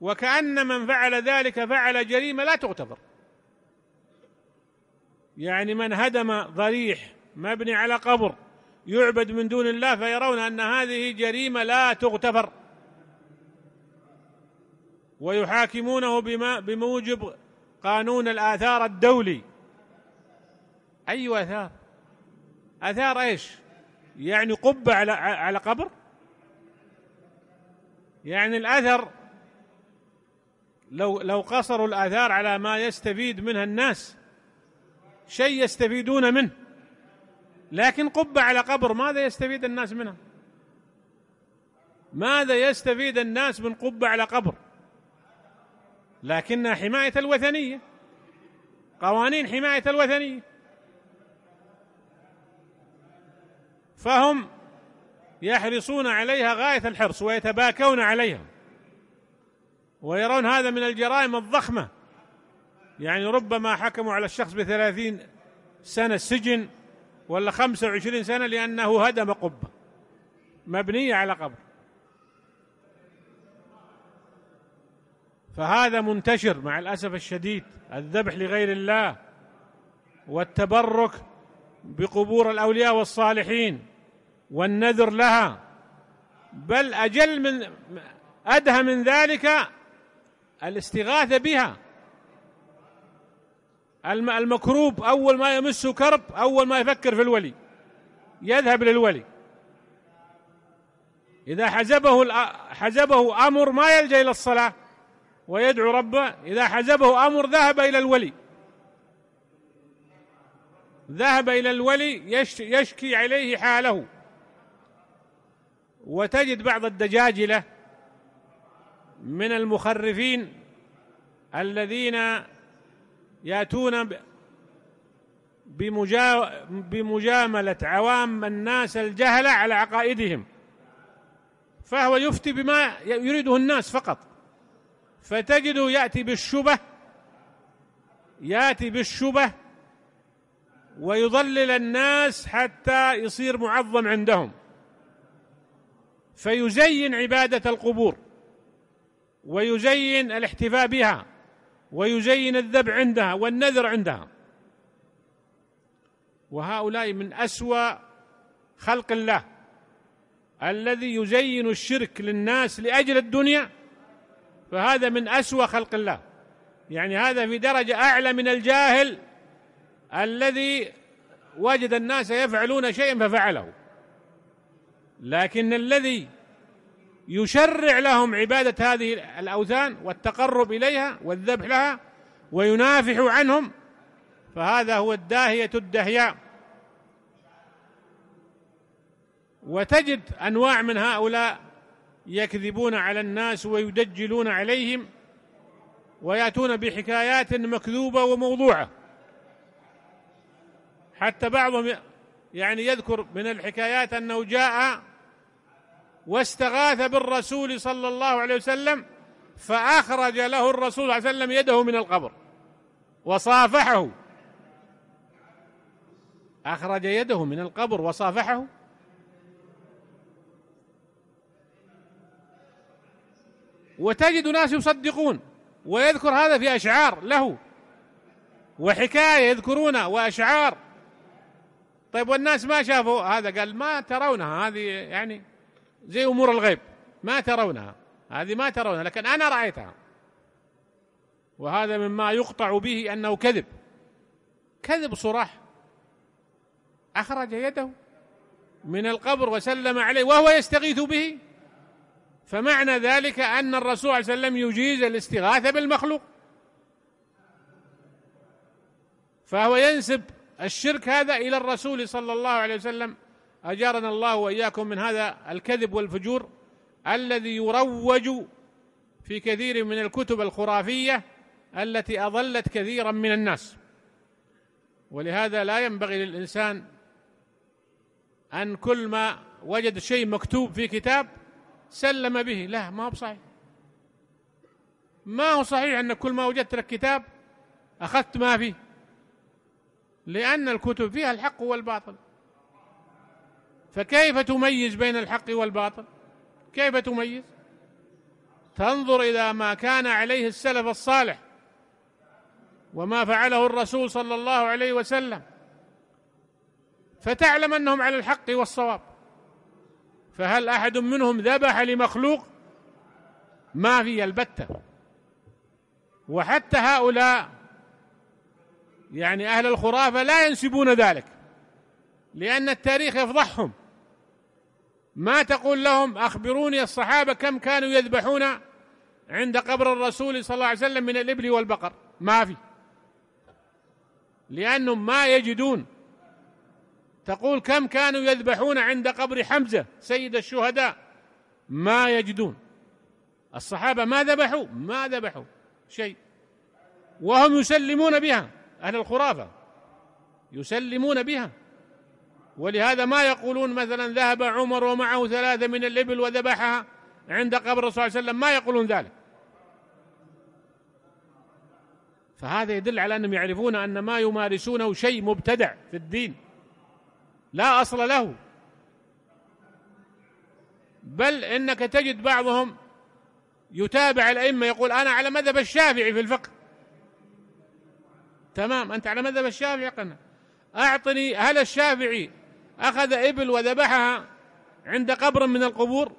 وكأن من فعل ذلك فعل جريمة لا تغتفر يعني من هدم ضريح مبني على قبر يعبد من دون الله فيرون أن هذه جريمة لا تغتفر ويحاكمونه بما بموجب قانون الآثار الدولي أي آثار آثار إيش يعني قبة على على قبر يعني الأثر لو لو قصروا الآثار على ما يستفيد منها الناس شيء يستفيدون منه لكن قبة على قبر ماذا يستفيد الناس منها ماذا يستفيد الناس من قبة على قبر لكنها حماية الوثنية قوانين حماية الوثنية فهم يحرصون عليها غاية الحرص ويتباكون عليها ويرون هذا من الجرائم الضخمة يعني ربما حكموا على الشخص بثلاثين سنة سجن ولا خمسة وعشرين سنة لأنه هدم قبة مبنية على قبر فهذا منتشر مع الأسف الشديد الذبح لغير الله والتبرك بقبور الأولياء والصالحين والنذر لها بل أجل من أدهى من ذلك الاستغاثة بها المكروب أول ما يمسه كرب أول ما يفكر في الولي يذهب للولي إذا حزبه حزبه أمر ما يلجأ إلى الصلاة ويدعو ربه إذا حزبه أمر ذهب إلى الولي ذهب إلى الولي يشكي عليه حاله وتجد بعض الدجاجلة من المخرفين الذين يأتون بمجاملة عوام الناس الجهلة على عقائدهم فهو يفتي بما يريده الناس فقط فتجده يأتي بالشبه يأتي بالشبه ويضلل الناس حتى يصير معظم عندهم فيزين عبادة القبور ويزين الاحتفاء بها ويزين الذبح عندها والنذر عندها وهؤلاء من أسوأ خلق الله الذي يزين الشرك للناس لأجل الدنيا فهذا من أسوأ خلق الله يعني هذا في درجة أعلى من الجاهل الذي وجد الناس يفعلون شيئا ففعله لكن الذي يشرع لهم عبادة هذه الأوثان والتقرب إليها والذبح لها وينافح عنهم فهذا هو الداهية الدهياء وتجد أنواع من هؤلاء يكذبون على الناس ويدجلون عليهم وياتون بحكايات مكذوبه وموضوعه حتى بعضهم يعني يذكر من الحكايات انه جاء واستغاث بالرسول صلى الله عليه وسلم فاخرج له الرسول صلى الله عليه وسلم يده من القبر وصافحه اخرج يده من القبر وصافحه وتجد ناس يصدقون ويذكر هذا في أشعار له وحكاية يذكرونها وأشعار طيب والناس ما شافوا هذا قال ما ترونها هذه يعني زي أمور الغيب ما ترونها هذه ما ترونها لكن أنا رأيتها وهذا مما يقطع به أنه كذب كذب صراح أخرج يده من القبر وسلم عليه وهو يستغيث به فمعنى ذلك أن الرسول صلى الله عليه وسلم يجيز الاستغاثة بالمخلوق فهو ينسب الشرك هذا إلى الرسول صلى الله عليه وسلم أجارنا الله وإياكم من هذا الكذب والفجور الذي يروج في كثير من الكتب الخرافية التي أضلت كثيرا من الناس ولهذا لا ينبغي للإنسان أن كل ما وجد شيء مكتوب في كتاب سلم به لا ما هو بصحيح ما هو صحيح أن كل ما وجدت لك كتاب أخذت ما فيه لأن الكتب فيها الحق والباطل فكيف تميز بين الحق والباطل كيف تميز تنظر إلى ما كان عليه السلف الصالح وما فعله الرسول صلى الله عليه وسلم فتعلم أنهم على الحق والصواب فهل أحد منهم ذبح لمخلوق ما في البتة وحتى هؤلاء يعني أهل الخرافة لا ينسبون ذلك لأن التاريخ يفضحهم ما تقول لهم أخبروني الصحابة كم كانوا يذبحون عند قبر الرسول صلى الله عليه وسلم من الإبل والبقر ما في لأنهم ما يجدون تقول كم كانوا يذبحون عند قبر حمزة سيد الشهداء ما يجدون الصحابة ما ذبحوا ما ذبحوا شيء وهم يسلمون بها أهل الخرافة يسلمون بها ولهذا ما يقولون مثلا ذهب عمر ومعه ثلاثة من الإبل وذبحها عند قبر الرسول صلى الله عليه وسلم ما يقولون ذلك فهذا يدل على أنهم يعرفون أن ما يمارسونه شيء مبتدع في الدين لا أصل له بل إنك تجد بعضهم يتابع الأئمة يقول أنا على مذهب الشافعي في الفقه تمام أنت على مذهب الشافعي قلنا أعطني هل الشافعي أخذ إبل وذبحها عند قبر من القبور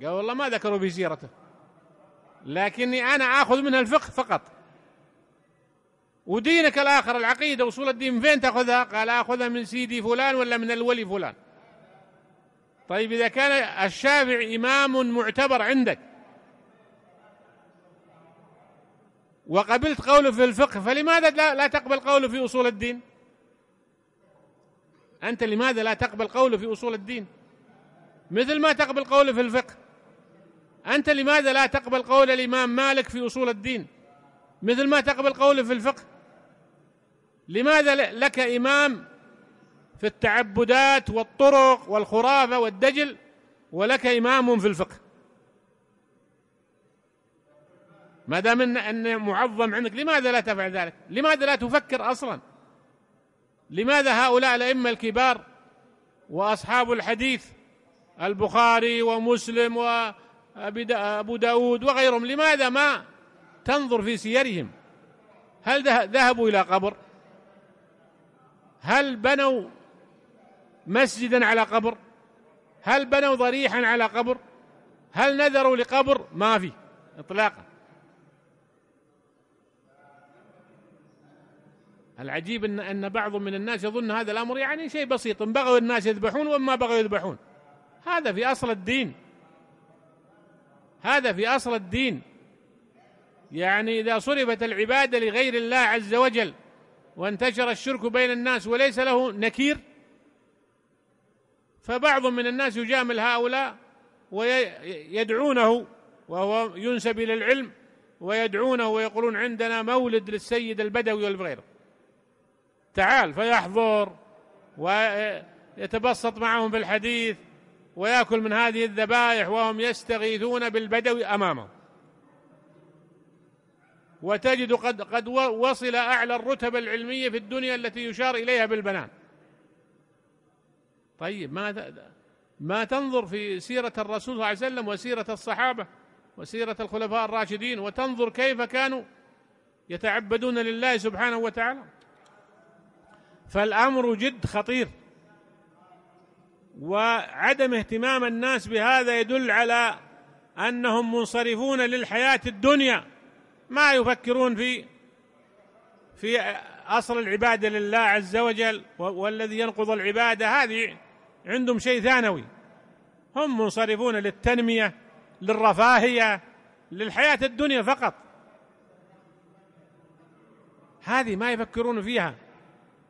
قال والله ما ذكروا في سيرته لكني أنا آخذ منها الفقه فقط ودينك الآخر العقيدة وصول الدين من فين تأخذها قال أخذها من سيدي فلان ولا من الولي فلان طيب إذا كان الشافعي إمام معتبر عندك وقبلت قوله في الفقه فلماذا لا, لا تقبل قوله في أصول الدين أنت لماذا لا تقبل قوله في أصول الدين مثل ما تقبل قوله في الفقه أنت لماذا لا تقبل قول الإمام مالك في أصول الدين مثل ما تقبل قوله في الفقه لماذا لك إمام في التعبدات والطرق والخرافة والدجل ولك إمام في الفقه ما دام إن, ان معظم عندك لماذا لا تفعل ذلك؟ لماذا لا تفكر اصلا؟ لماذا هؤلاء الائمه الكبار واصحاب الحديث البخاري ومسلم وابو داود وغيرهم لماذا ما تنظر في سيرهم؟ هل ذهبوا الى قبر؟ هل بنوا مسجدا على قبر هل بنوا ضريحا على قبر هل نذروا لقبر ما في اطلاقا العجيب ان ان بعض من الناس يظن هذا الامر يعني شيء بسيط ان بغوا الناس يذبحون وما بغوا يذبحون هذا في اصل الدين هذا في اصل الدين يعني اذا صرفت العباده لغير الله عز وجل وانتشر الشرك بين الناس وليس له نكير فبعض من الناس يجامل هؤلاء ويدعونه وهو ينسب إلى العلم ويدعونه ويقولون عندنا مولد للسيد البدوي والغيره تعال فيحضر ويتبسط معهم في الحديث ويأكل من هذه الذبائح وهم يستغيثون بالبدوي أمامه وتجد قد, قد وصل أعلى الرتب العلمية في الدنيا التي يشار إليها بالبنان طيب ما ما تنظر في سيرة الرسول صلى الله عليه وسلم وسيرة الصحابة وسيرة الخلفاء الراشدين وتنظر كيف كانوا يتعبدون لله سبحانه وتعالى فالأمر جد خطير وعدم اهتمام الناس بهذا يدل على أنهم منصرفون للحياة الدنيا ما يفكرون في في أصل العبادة لله عز وجل والذي ينقض العبادة هذه عندهم شيء ثانوي هم منصرفون للتنمية للرفاهية للحياة الدنيا فقط هذه ما يفكرون فيها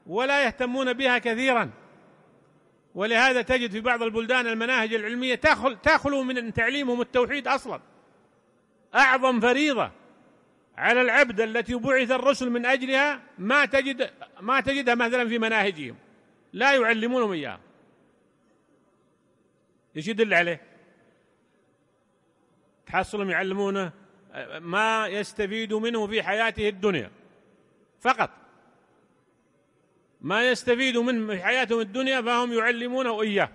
ولا يهتمون بها كثيرا ولهذا تجد في بعض البلدان المناهج العلمية تخلو من تعليمهم التوحيد أصلا أعظم فريضة على العبد التي بعث الرسل من اجلها ما تجد ما تجدها مثلا في مناهجهم لا يعلمونهم اياها ايش يدل عليه؟ تحصلهم يعلمونه ما يستفيد منه في حياته الدنيا فقط ما يستفيد منه في حياتهم الدنيا فهم يعلمونه اياه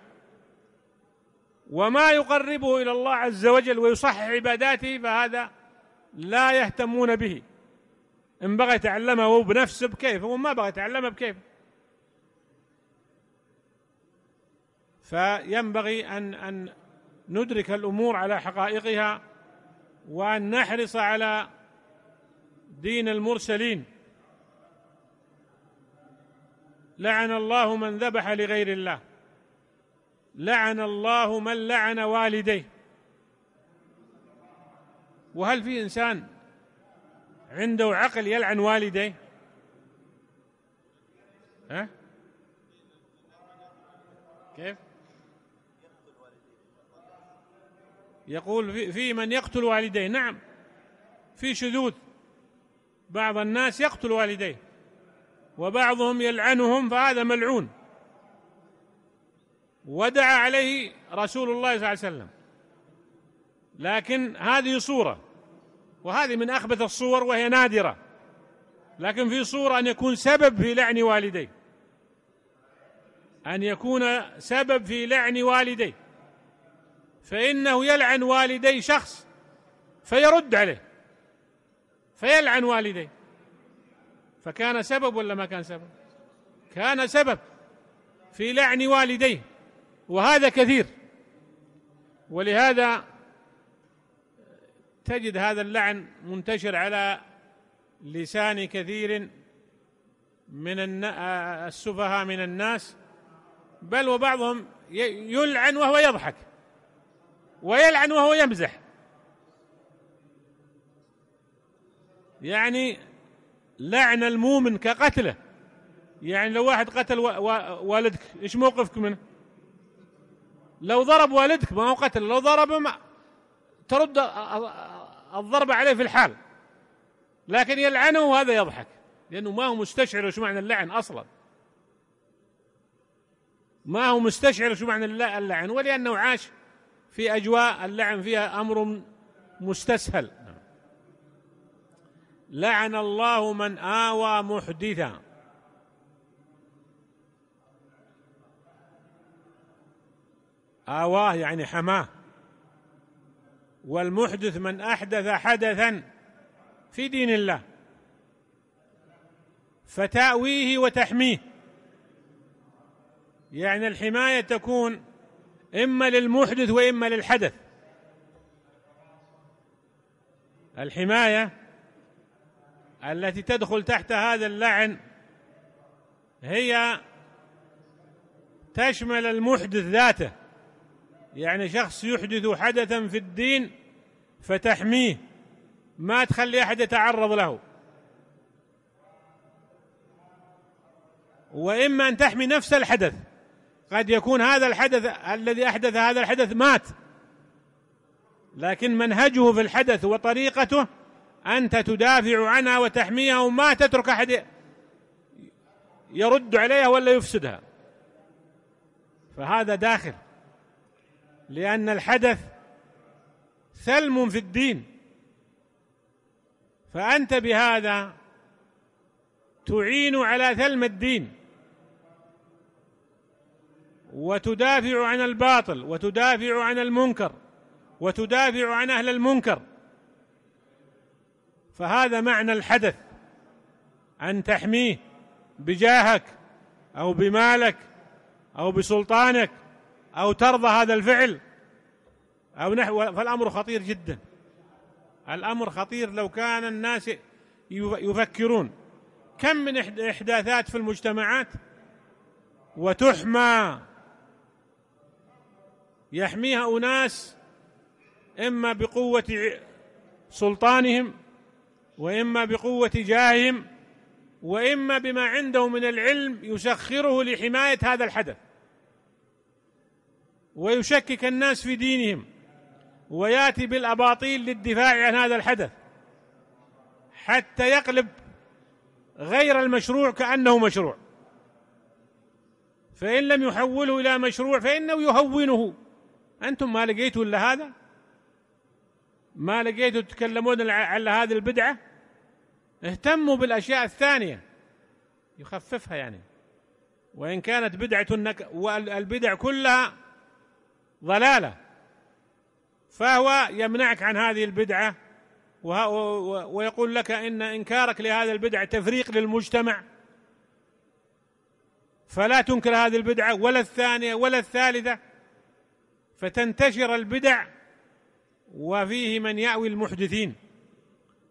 وما يقربه الى الله عز وجل ويصحح عباداته فهذا لا يهتمون به إن بغى يتعلمه هو بنفسه بكيفه ما بغى يتعلمه بكيفه فينبغي أن أن ندرك الأمور على حقائقها وأن نحرص على دين المرسلين لعن الله من ذبح لغير الله لعن الله من لعن والديه وهل في انسان عنده عقل يلعن والديه ها كيف يقول في من يقتل والديه نعم في شذوذ بعض الناس يقتل والديه وبعضهم يلعنهم فهذا ملعون ودعا عليه رسول الله صلى الله عليه وسلم لكن هذه صورة وهذه من أخبث الصور وهي نادرة لكن في صورة أن يكون سبب في لعن والديه أن يكون سبب في لعن والديه فإنه يلعن والدي شخص فيرد عليه فيلعن والدي فكان سبب ولا ما كان سبب كان سبب في لعن والديه وهذا كثير ولهذا تجد هذا اللعن منتشر على لسان كثير من آه، السفهاء من الناس بل وبعضهم يلعن وهو يضحك ويلعن وهو يمزح يعني لعن المؤمن كقتله يعني لو واحد قتل والدك ايش موقفك منه لو ضرب والدك ما هو قتل لو ضربه ما ترد الضربة عليه في الحال لكن يلعنه وهذا يضحك لأنه ما هو مستشعر شو معنى اللعن أصلا ما هو مستشعر شو معنى اللعن ولأنه عاش في أجواء اللعن فيها أمر مستسهل لعن الله من آوى محدثا آواه يعني حماه والمحدث من احدث حدثا في دين الله فتاويه وتحميه يعني الحمايه تكون اما للمحدث واما للحدث الحمايه التي تدخل تحت هذا اللعن هي تشمل المحدث ذاته يعني شخص يحدث حدثا في الدين فتحميه ما تخلي احد يتعرض له واما ان تحمي نفس الحدث قد يكون هذا الحدث الذي احدث هذا الحدث مات لكن منهجه في الحدث وطريقته انت تدافع عنها وتحميها وما تترك احد يرد عليها ولا يفسدها فهذا داخل لأن الحدث ثلم في الدين فأنت بهذا تعين على ثلم الدين وتدافع عن الباطل وتدافع عن المنكر وتدافع عن أهل المنكر فهذا معنى الحدث أن تحميه بجاهك أو بمالك أو بسلطانك أو ترضى هذا الفعل أو نحو فالأمر خطير جدا الأمر خطير لو كان الناس يفكرون كم من إحداثات في المجتمعات وتحمى يحميها أناس إما بقوة سلطانهم وإما بقوة جاههم وإما بما عندهم من العلم يسخره لحماية هذا الحدث ويشكك الناس في دينهم وياتي بالاباطيل للدفاع عن هذا الحدث حتى يقلب غير المشروع كانه مشروع فان لم يحوله الى مشروع فانه يهونه انتم ما لقيتوا الا هذا ما لقيتوا تتكلمون على هذه البدعه اهتموا بالاشياء الثانيه يخففها يعني وان كانت بدعه والبدع كلها ضلاله فهو يمنعك عن هذه البدعه ويقول لك ان انكارك لهذا البدعه تفريق للمجتمع فلا تنكر هذه البدعه ولا الثانيه ولا الثالثه فتنتشر البدع وفيه من ياوي المحدثين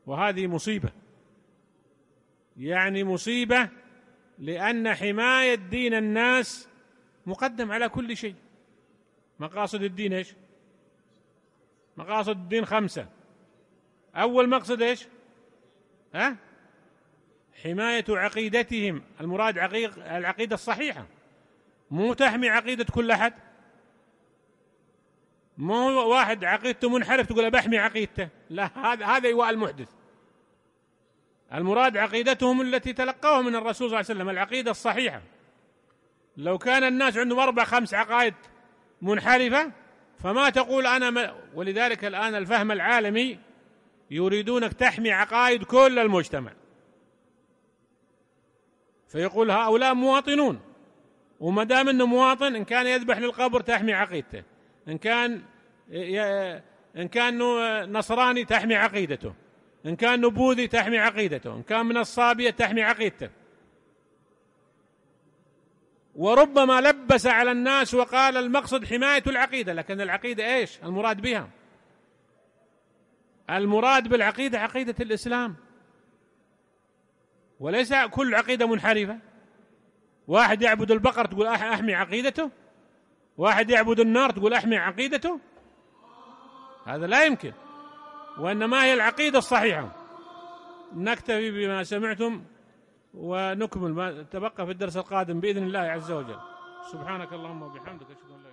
وهذه مصيبه يعني مصيبه لان حمايه دين الناس مقدم على كل شيء مقاصد الدين ايش مقاصد الدين خمسة أول مقصد ايش ها حماية عقيدتهم المراد عقيق العقيدة الصحيحة مو تحمي عقيدة كل أحد مو واحد عقيدته منحرف تقول بحمي عقيدته لا هذا هذا إيواء المحدث المراد عقيدتهم التي تلقوها من الرسول صلى الله عليه وسلم العقيدة الصحيحة لو كان الناس عندهم أربع خمس عقائد منحرفة فما تقول أنا م... ولذلك الآن الفهم العالمي يريدونك تحمي عقائد كل المجتمع فيقول هؤلاء مواطنون وما دام انه مواطن ان كان يذبح للقبر تحمي عقيدته ان كان ان كان نصراني تحمي عقيدته ان كان بوذي تحمي عقيدته ان كان من الصابيه تحمي عقيدته وربما لبس على الناس وقال المقصد حماية العقيدة لكن العقيدة ايش المراد بها المراد بالعقيدة عقيدة الإسلام وليس كل عقيدة منحرفة واحد يعبد البقر تقول أحمي عقيدته واحد يعبد النار تقول أحمي عقيدته هذا لا يمكن وإنما هي العقيدة الصحيحة نكتفي بما سمعتم ونكمل ما تبقى في الدرس القادم بإذن الله عز وجل سبحانك اللهم وبحمدك أشهد أن لا